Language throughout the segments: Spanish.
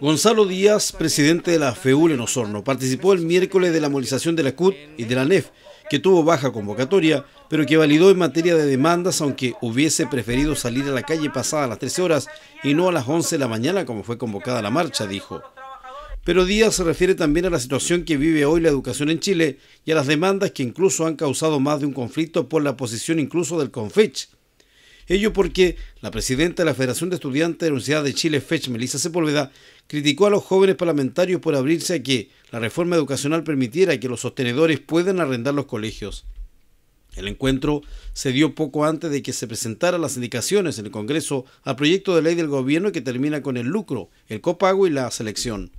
Gonzalo Díaz, presidente de la FEUL en Osorno, participó el miércoles de la movilización de la CUT y de la NEF, que tuvo baja convocatoria, pero que validó en materia de demandas, aunque hubiese preferido salir a la calle pasada a las 13 horas y no a las 11 de la mañana como fue convocada la marcha, dijo. Pero Díaz se refiere también a la situación que vive hoy la educación en Chile y a las demandas que incluso han causado más de un conflicto por la posición incluso del CONFECH, Ello porque la presidenta de la Federación de Estudiantes de la Universidad de Chile, FECH, Melissa Sepúlveda, criticó a los jóvenes parlamentarios por abrirse a que la reforma educacional permitiera que los sostenedores puedan arrendar los colegios. El encuentro se dio poco antes de que se presentaran las indicaciones en el Congreso al proyecto de ley del gobierno que termina con el lucro, el copago y la selección.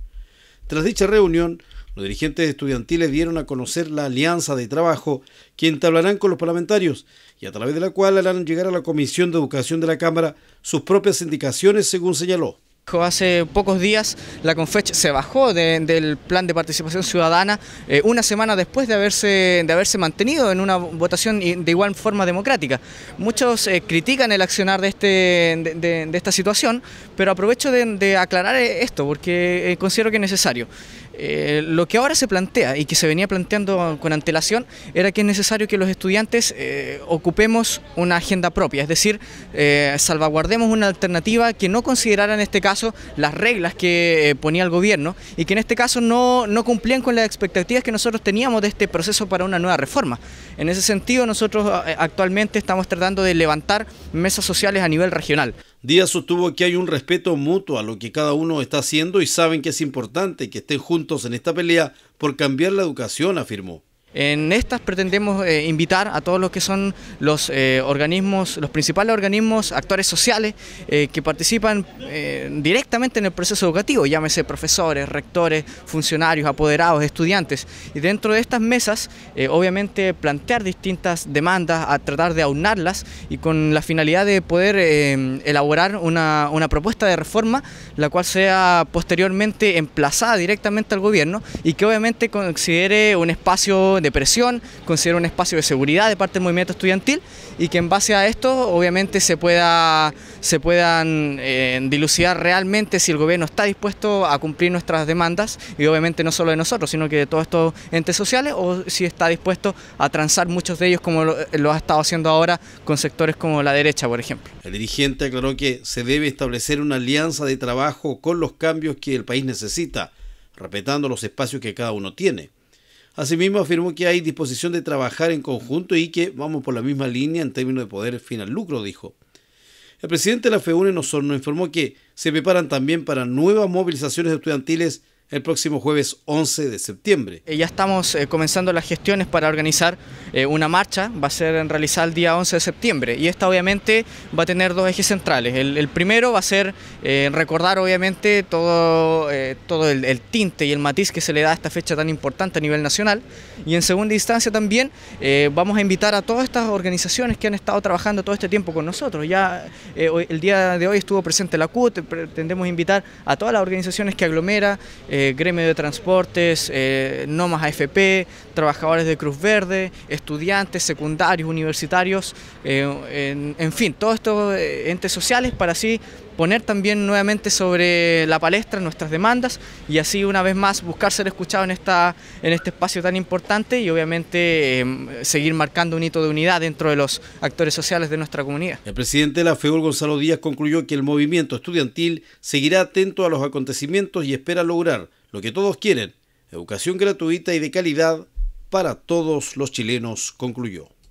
Tras dicha reunión, los dirigentes estudiantiles dieron a conocer la alianza de trabajo que entablarán con los parlamentarios y a través de la cual harán llegar a la Comisión de Educación de la Cámara sus propias indicaciones, según señaló. Hace pocos días la Confech se bajó del plan de participación ciudadana eh, una semana después de haberse, de haberse mantenido en una votación de igual forma democrática. Muchos eh, critican el accionar de, este, de, esta situación, pero aprovecho de, aclarar eh, esto porque considero que es necesario. Eh, lo que ahora se plantea y que se venía planteando con antelación era que es necesario que los estudiantes eh, ocupemos una agenda propia, es decir, eh, salvaguardemos una alternativa que no considerara en este caso las reglas que ponía el gobierno y que en este caso no, no cumplían con las expectativas que nosotros teníamos de este proceso para una nueva reforma. En ese sentido, nosotros actualmente estamos tratando de levantar mesas sociales a nivel regional. Díaz sostuvo que hay un respeto mutuo a lo que cada uno está haciendo y saben que es importante que estén juntos en esta pelea por cambiar la educación, afirmó. En estas pretendemos eh, invitar a todos los que son los eh, organismos, los principales organismos, actores sociales eh, que participan directamente en el proceso educativo, llámese profesores, rectores, funcionarios, apoderados, estudiantes. Y dentro de estas mesas, obviamente, plantear distintas demandas, a tratar de aunarlas y con la finalidad de poder elaborar una, una propuesta de reforma, la cual sea posteriormente emplazada directamente al gobierno y que obviamente considere un espacio de depresión, considera un espacio de seguridad de parte del movimiento estudiantil y que en base a esto obviamente se, pueda, se puedan eh, dilucidar realmente si el gobierno está dispuesto a cumplir nuestras demandas y obviamente no solo de nosotros, sino que de todos estos entes sociales o si está dispuesto a transar muchos de ellos como lo ha estado haciendo ahora con sectores como la derecha, por ejemplo. El dirigente aclaró que se debe establecer una alianza de trabajo con los cambios que el país necesita, respetando los espacios que cada uno tiene. Asimismo, afirmó que hay disposición de trabajar en conjunto y que vamos por la misma línea en términos de poder fin al lucro, dijo. El presidente de la FEUNE nos informó que se preparan también para nuevas movilizaciones estudiantiles el próximo jueves 11 de septiembre. Eh, ya estamos eh, comenzando las gestiones para organizar eh, una marcha, va a ser realizada el día 11 de septiembre y esta obviamente va a tener dos ejes centrales. El, primero va a ser recordar obviamente todo, todo el, tinte y el matiz que se le da a esta fecha tan importante a nivel nacional y en segunda instancia también vamos a invitar a todas estas organizaciones que han estado trabajando todo este tiempo con nosotros. Ya el día de hoy estuvo presente la CUT, pretendemos invitar a todas las organizaciones que aglomera, eh, gremio de transportes, eh, AFP, trabajadores de Cruz Verde, estudiantes, secundarios, universitarios, eh, en, en, fin, todos estos eh, entes sociales para así poner también nuevamente sobre la palestra nuestras demandas y así una vez más buscar ser escuchado en, esta, en este espacio tan importante y obviamente em, seguir marcando un hito de unidad dentro de los actores sociales de nuestra comunidad. El presidente de la FEUL, Gonzalo Díaz, concluyó que el movimiento estudiantil seguirá atento a los acontecimientos y espera lograr lo que todos quieren, educación gratuita y de calidad para todos los chilenos, concluyó.